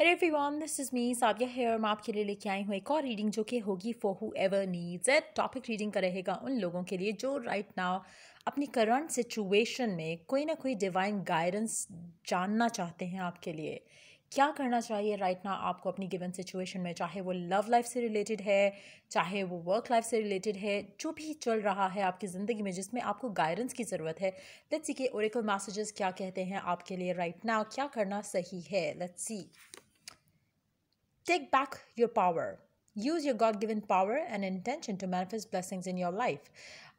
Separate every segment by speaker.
Speaker 1: hello everyone this is me Sabiya here मैं आपके लिए लेके आई हूँ एक और रीडिंग जो कि होगी for whoever needs at topic reading का रहेगा उन लोगों के लिए जो राइट right नाउ अपनी करंट सिचुएशन में कोई ना कोई डिवाइन गाइडेंस जानना चाहते हैं आपके लिए क्या करना चाहिए राइट right आपको अपनी गिवन सिचुएशन में चाहे वो लव लाइफ से रिलेटेड है चाहे वो वर्क लाइफ से रिलेटेड है जो भी चल रहा है आपकी ज़िंदगी में जिसमें आपको गाइडेंस की ज़रूरत है लेट्स सी के ओरिकल मैसेजेस क्या कहते हैं आपके लिए राइट right क्या करना सही है let's see take back your power use your god-given power and intention to manifest blessings in your life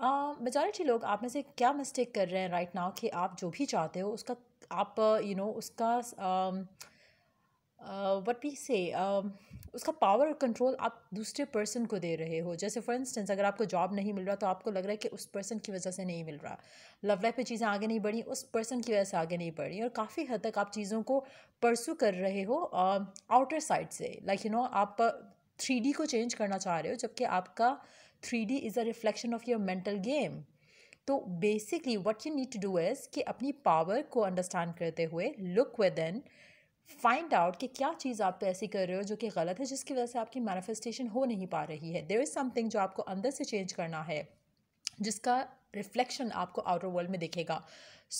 Speaker 1: uh, majority log aap mein se kya mistake kar rahe hain right now ki aap jo bhi chahte ho you know uska um uh, what we say um, उसका power और control आप दूसरे person को दे रहे हो जैसे for instance अगर आपको जॉब नहीं मिल रहा तो आपको लग रहा है कि उस पर्सन की वजह से नहीं मिल रहा लव लाइफ में चीज़ें आगे नहीं बढ़ी उस पर्सन की वजह से आगे नहीं बढ़ी और काफ़ी हद तक आप चीज़ों को परसू कर रहे हो आउटर साइड से लाइक यू नो आप थ्री को चेंज करना चाह रहे हो जबकि आपका three D is a reflection of your mental game तो basically what you need to do is कि अपनी पावर को अंडरस्टैंड करते हुए look within find out कि क्या चीज़ आप तो ऐसी कर रहे हो जो कि गलत है जिसकी वजह से आपकी मैनिफेस्टेशन हो नहीं पा रही है देर इज़ समथिंग जो आपको अंदर से चेंज करना है जिसका रिफ्लेक्शन आपको आउटर वर्ल्ड में दिखेगा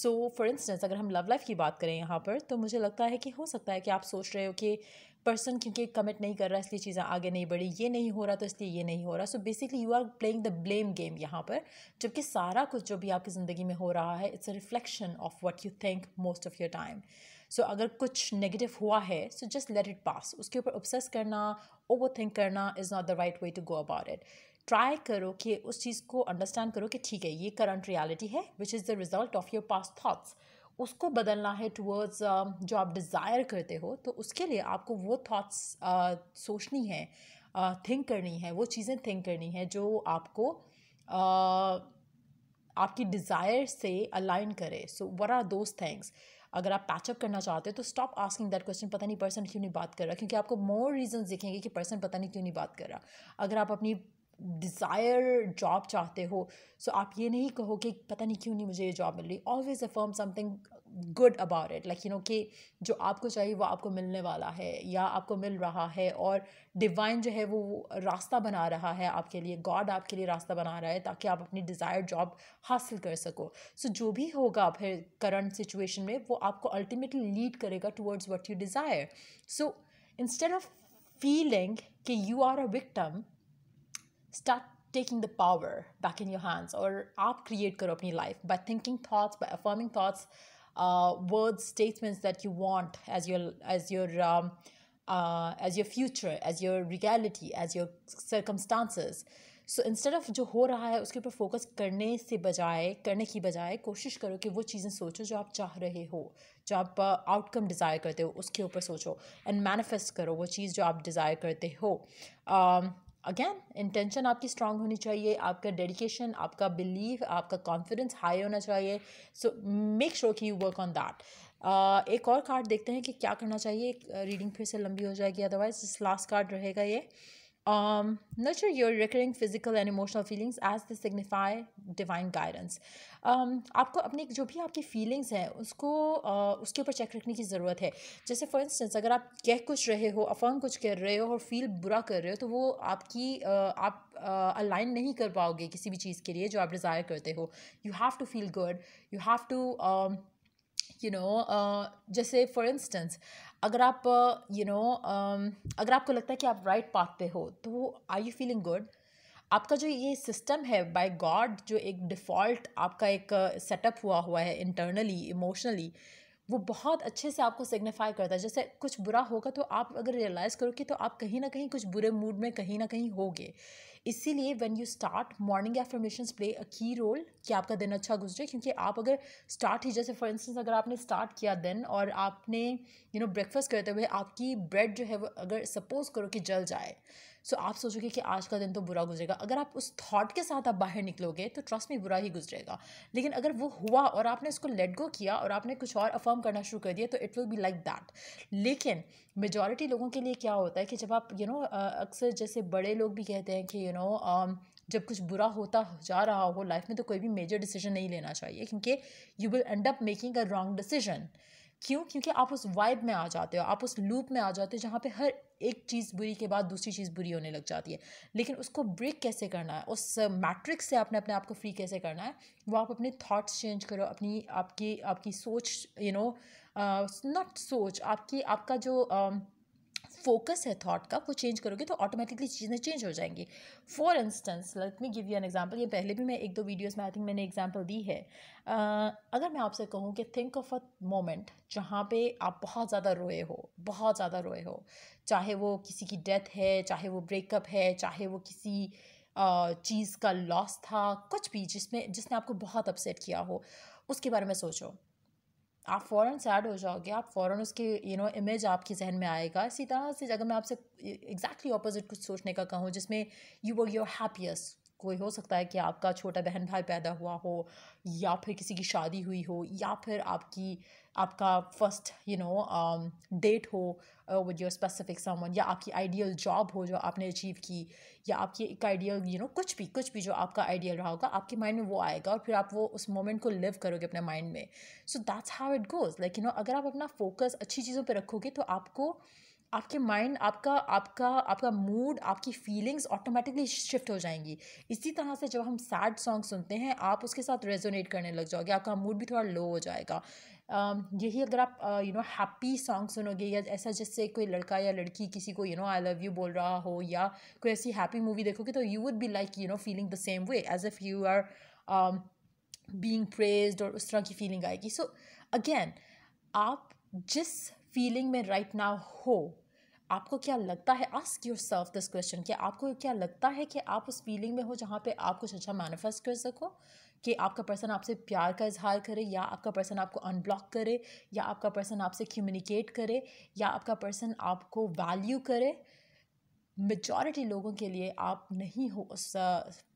Speaker 1: सो फॉर इंस्टेंस अगर हम लव लाइफ की बात करें यहाँ पर तो मुझे लगता है कि हो सकता है कि आप सोच रहे हो कि पर्सन क्योंकि कमिट नहीं कर रहा इसलिए चीज़ें आगे नहीं बढ़ी ये नहीं हो रहा तो इसलिए ये नहीं हो रहा so basically you are playing the blame game यहाँ पर जबकि सारा कुछ जो भी आपकी ज़िंदगी में हो रहा है it's a reflection of what you think most of your time so so, अगर कुछ नेगेटिव हुआ है so just let it pass उसके ऊपर ऑब्सेस करना ओवर थिंक करना is not the right way to go about it try करो कि उस चीज़ को अंडरस्टैंड करो कि ठीक है ये करंट रियलिटी है which is the result of your past thoughts उसको बदलना है टूवर्ड्स uh, um, जो आप डिज़ायर करते हो तो उसके लिए आपको वो थाट्स uh, सोचनी है थिंक uh, करनी है वो चीज़ें थिंक करनी है जो आपको uh, आपकी डिज़ायर से अलाइन करे so where are those things अगर आप पैचअप करना चाहते हो तो स्टॉप आस्किंग दैट क्वेश्चन पता नहीं पर्सन क्यों नहीं बात कर रहा क्योंकि आपको मोर रीजन दिखेंगे कि पर्सन पता नहीं क्यों नहीं बात कर रहा अगर आप अपनी डिज़ायर जॉब चाहते हो सो so आप ये नहीं कहो कि पता नहीं क्यों नहीं मुझे ये जॉब मिल रही always affirm something good about it like you know कि जो आपको चाहिए वो आपको मिलने वाला है या आपको मिल रहा है और डिवाइन जो है वो रास्ता बना रहा है आपके लिए गॉड आपके लिए रास्ता बना रहा है ताकि आप अपनी डिज़ायर जॉब हासिल कर सको सो so, जो भी होगा फिर करंट सिचुएशन में वो आपको अल्टीमेटली लीड करेगा towards what you desire so instead of feeling कि you are a victim start taking the power back in your hands or आप create your own life by thinking thoughts by affirming thoughts uh, words statements that you want as your as your um, uh, as your future as your reality as your circumstances so instead of जो हो रहा है उसके ऊपर focus करने से बजाय करने की बजाय कोशिश करो कि वो चीज़ें सोचो जो आप चाह रहे हो जो आप आउटकम uh, डिज़ायर करते हो उसके ऊपर सोचो एंड मैनिफेस्ट करो वो चीज़ जो आप डिज़ायर करते हो um, अगेन इंटेंशन आपकी स्ट्रांग होनी चाहिए आपका डेडिकेशन आपका बिलीव आपका कॉन्फिडेंस हाई होना चाहिए सो मेक श्योर कि यू वर्क ऑन दैट एक और कार्ड देखते हैं कि क्या करना चाहिए रीडिंग uh, फिर से लंबी हो जाएगी अदरवाइज लास्ट कार्ड रहेगा ये Um, nurture your recurring physical and emotional feelings as signify divine divine guidance um, आपको अपनी जो भी आपकी फीलिंग्स हैं उसको uh, उसके ऊपर चेक रखने की ज़रूरत है जैसे फॉर इंस्टेंस अगर आप कह कुछ रहे हो अफर्म कुछ कर रहे हो और फील बुरा कर रहे हो तो वो आपकी uh, आप अलाइन uh, नहीं कर पाओगे किसी भी चीज़ के लिए जो आप डिज़ायर करते हो you have to feel good you have to you know uh, जैसे फॉर इंस्टेंस अगर आप यू uh, नो um, अगर आपको लगता है कि आप राइट पाथ पे हो तो आर यू फीलिंग गुड आपका जो ये सिस्टम है बाय गॉड जो एक डिफ़ॉल्ट आपका एक सेटअप uh, हुआ हुआ है इंटरनली इमोशनली वो बहुत अच्छे से आपको सिग्निफाई करता है जैसे कुछ बुरा होगा तो आप अगर रियलाइज़ करोगे तो आप कहीं ना कहीं कुछ बुरे मूड में कहीं ना कहीं होगे इसीलिए when you start morning affirmation play a key role कि आपका दिन अच्छा गुजरे क्योंकि आप अगर स्टार्ट ही जैसे फॉर इंस्टेंस अगर आपने स्टार्ट किया दिन और आपने यू नो ब्रेकफास्ट करते हुए आपकी ब्रेड जो है वो अगर सपोज़ करो कि जल जाए सो so, आप सोचोगे कि आज का दिन तो बुरा गुजरेगा अगर आप उस थॉट के साथ आप बाहर निकलोगे तो ट्रस्ट में बुरा ही गुजरेगा लेकिन अगर वो हुआ और आपने उसको लेट गो किया और आपने कुछ और अफर्म करना शुरू कर दिया तो it will be like that लेकिन मेजॉरिटी लोगों के लिए क्या होता है कि जब आप यू you नो know, अक्सर जैसे बड़े लोग भी कहते हैं कि यू नो um, जब कुछ बुरा होता जा रहा हो लाइफ में तो कोई भी मेजर डिसीजन नहीं लेना चाहिए क्योंकि you will end up making a wrong decision क्यों क्योंकि आप उस वाइब में आ जाते हो आप उस लूप में आ जाते हो जहाँ पे हर एक चीज़ बुरी के बाद दूसरी चीज़ बुरी होने लग जाती है लेकिन उसको ब्रेक कैसे करना है उस मैट्रिक्स से आपने अपने आप को फ्री कैसे करना है वो आप अपने थॉट्स चेंज करो अपनी आपकी आपकी सोच यू नो नॉट सोच आपकी आपका जो uh, फोकस है थॉट का वो चेंज करोगे तो ऑटोमेटिकली चीज़ें चेंज हो जाएंगी for instance let me give you an example ये पहले भी मैं एक दो वीडियोस में आई थिंक मैंने एग्जाम्पल दी है uh, अगर मैं आपसे कहूँ कि थिंक ऑफ अ मोमेंट जहाँ पे आप बहुत ज़्यादा रोए हो बहुत ज़्यादा रोए हो चाहे वो किसी की डेथ है चाहे वो ब्रेकअप है चाहे वो किसी uh, चीज़ का लॉस था कुछ भी जिसमें जिसने आपको बहुत अपसेट किया हो उसके बारे में सोचो आप फ़ौरन सैड हो जाओगे आप फ़ौरन उसकी यू नो इमेज आपके जहन में आएगा इसी तरह से अगर मैं आपसे एग्जैक्टली ऑपोजिट कुछ सोचने का कहूँ जिसमें यू वर योर हैप्पीएस्ट कोई हो सकता है कि आपका छोटा बहन भाई पैदा हुआ हो या फिर किसी की शादी हुई हो या फिर आपकी आपका फर्स्ट यू नो डेट हो विद योर स्पेसिफिक समवन या आपकी आइडियल जॉब हो जो आपने अचीव की या आपकी एक आइडियल यू नो कुछ भी कुछ भी जो आपका आइडियल रहा होगा आपके माइंड में वो आएगा और फिर आप वो उस मोमेंट को लिव करोगे अपने माइंड में so that's how it goes like you know अगर आप अपना फोकस अच्छी चीज़ों पर रखोगे तो आपको आपके माइंड आपका आपका आपका मूड आपकी फीलिंग्स ऑटोमेटिकली शिफ्ट हो जाएंगी इसी तरह से जब हम सैड सॉन्ग सुनते हैं आप उसके साथ रेजोनेट करने लग जाओगे आपका मूड भी थोड़ा लो हो जाएगा यही अगर आप यू नो हैप्पी सॉन्ग सुनोगे या ऐसा जैसे कोई लड़का या लड़की किसी को you know I love you बोल रहा हो या कोई ऐसी हैप्पी मूवी देखोगे तो you would be like you know feeling the same way as if you are being praised और उस तरह की फीलिंग आएगी सो अगैन अगेन आप जिस फीलिंग में राइट right नाउ हो आपको क्या लगता है ask yourself this question कि आपको क्या लगता है कि आप उस फीलिंग में हो जहाँ पे आप कुछ अच्छा मैनिफेस्ट कर सको कि आपका पर्सन आपसे प्यार का इजहार करे या आपका पर्सन आपको अनब्लॉक करे या आपका पर्सन आपसे कम्युनिकेट करे या आपका पर्सन आपको वैल्यू करे मेजॉरिटी लोगों के लिए आप नहीं हो उस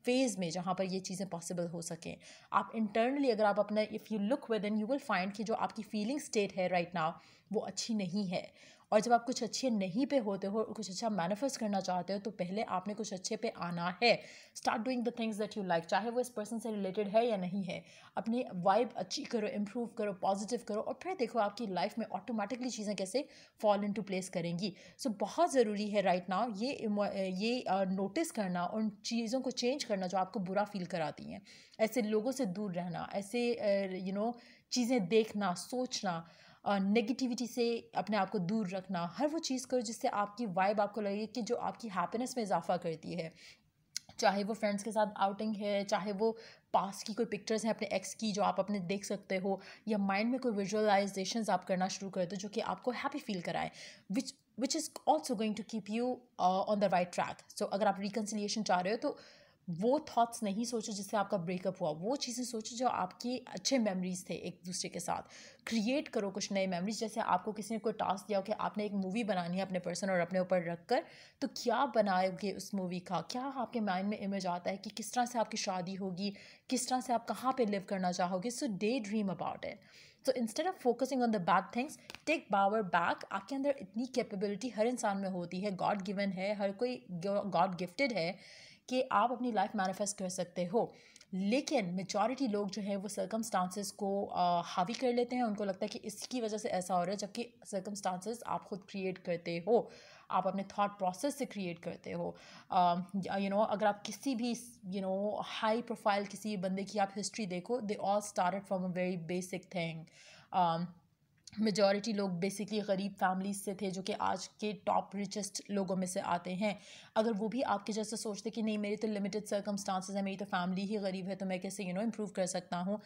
Speaker 1: फेज़ में जहाँ पर ये चीज़ें पॉसिबल हो सकें आप इंटरनली अगर आप अपना if you look within you will find कि जो आपकी फीलिंग स्टेट है राइट right नाउ वो अच्छी नहीं है और जब आप कुछ अच्छे नहीं पे होते हो कुछ अच्छा मैनिफेस्ट करना चाहते हो तो पहले आपने कुछ अच्छे पे आना है start doing the things that you like चाहे वो इस पर्सन से रिलेटेड है या नहीं है अपनी वाइब अच्छी करो इम्प्रूव करो पॉजिटिव करो और फिर देखो आपकी लाइफ में ऑटोमेटिकली चीज़ें कैसे फॉल इन टू प्लेस करेंगी सो so, बहुत ज़रूरी है राइट right नाउ ये ये नोटिस uh, करना उन चीज़ों को चेंज करना जो आपको बुरा फील कराती हैं ऐसे लोगों से दूर रहना ऐसे you uh, know you know, चीज़ें देखना सोचना नेगेटिविटी से अपने आप को दूर रखना हर वो चीज़ करो जिससे आपकी वाइब आपको लगे कि जो आपकी हैप्पीनेस में इजाफा करती है चाहे वो फ्रेंड्स के साथ आउटिंग है चाहे वो पास की कोई पिक्चर्स हैं अपने एक्स की जो आप अपने देख सकते हो या माइंड में कोई विजुअलाइजेशंस आप करना शुरू कर दो जो कि आपको हैप्पी फील कराए which which is also going to keep you on the right track so अगर आप रिकन्सिलियेशन चाह रहे हो तो वो थॉट्स नहीं सोचो जिससे आपका ब्रेकअप हुआ वो चीज़ें सोचो जो आपकी अच्छे मेमोरीज थे एक दूसरे के साथ क्रिएट करो कुछ नए मेमोरीज जैसे आपको किसी ने कोई टास्क दिया हो कि आपने एक मूवी बनानी है अपने पर्सन और अपने ऊपर रख कर तो क्या बनाओगे उस मूवी का क्या आपके माइंड में इमेज आता है कि किस तरह से आपकी शादी होगी किस तरह से आप कहाँ पर लिव करना चाहोगे so day dream about it so instead of focusing on the bad things take power back आपके अंदर इतनी कैपेबिलिटी हर इंसान में होती है गॉड गिवन है हर कोई गॉड गिफ्टेड है कि आप अपनी लाइफ मैनिफेस्ट कर सकते हो लेकिन मेजॉरिटी लोग जो है वो सर्कमस्टांसिस को हावी कर लेते हैं उनको लगता है कि इसकी वजह से ऐसा हो रहा है जबकि सर्कमस्टांसिस आप खुद क्रिएट करते हो आप अपने थॉट प्रोसेस से क्रिएट करते हो यू नो अगर आप किसी भी यू नो हाई प्रोफाइल किसी बंदे की आप हिस्ट्री देखो they all start from a very basic thing majority लोग बेसिकली गरीब फैमिलीज से थे जो कि आज के टॉप रिचेस्ट लोगों में से आते हैं अगर वो भी आपके जैसे सोचते कि नहीं तो मेरी तो लिमिटेड सर्कमस्टांसिस है मेरी तो फैमिली ही गरीब है तो मैं कैसे यू नो इम्प्रूव कर सकता हूँ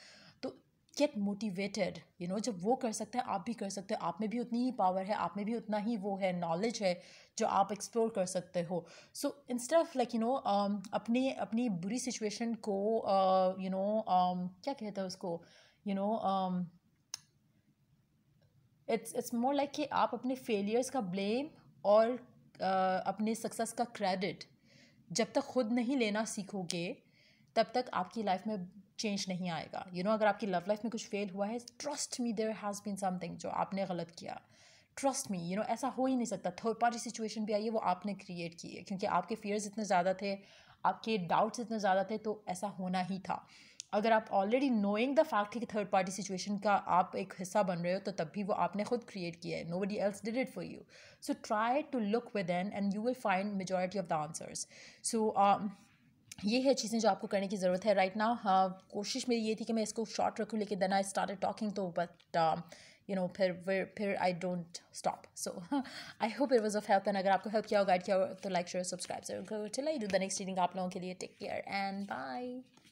Speaker 1: तो गेट मोटिवेटेड यू नो जब वो कर सकते हैं आप भी कर सकते हो आप में भी उतनी ही पावर है आप में भी उतना ही वो है नॉलेज है जो आप एक्सप्लोर कर सकते हो so instead of like you know अपने अपनी बुरी सिचुएशन को you uh, know you know, um, क्या कहते हैं उसको you you know know, um, it's it's more like कि आप अपने फेलियर्स का ब्लेम और uh, अपने सक्सेस का क्रेडिट जब तक खुद नहीं लेना सीखोगे तब तक आपकी लाइफ में चेंज नहीं आएगा यू you नो know, अगर आपकी लव लाइफ में कुछ फेल हुआ है trust me there has been something जो आपने गलत किया ट्रस्ट मी यू नो ऐसा हो ही नहीं सकता थर्ड पार्टी सिचुएशन भी आई है वो आपने क्रिएट की है क्योंकि आपके फियर्स इतने ज़्यादा थे आपके डाउट्स इतने ज़्यादा थे तो ऐसा होना ही था अगर आप ऑलरेडी नोइंग द फैक्ट है कि थर्ड पार्टी सिचुएशन का आप एक हिस्सा बन रहे हो तो तब भी वो आपने खुद क्रिएट किया है nobody else did it for you so try to look within and you will find majority of the answers so ये है चीज़ें जो आपको करने की ज़रूरत है राइट right हाँ कोशिश मेरी ये थी कि मैं इसको शॉर्ट रखूँ लेकिन देन आई स्टार्ट टॉकिंग तो बट यू नो फिर फिर फिर I don't stop so I hope it was of help and अगर आपको हेल्प किया हो गाइड किया हो तो लाइक शेयर सब्सक्राइब जरूर करो डू द नेक्स्ट रीडिंग आप लोगों के लिए टेक केयर एंड बाय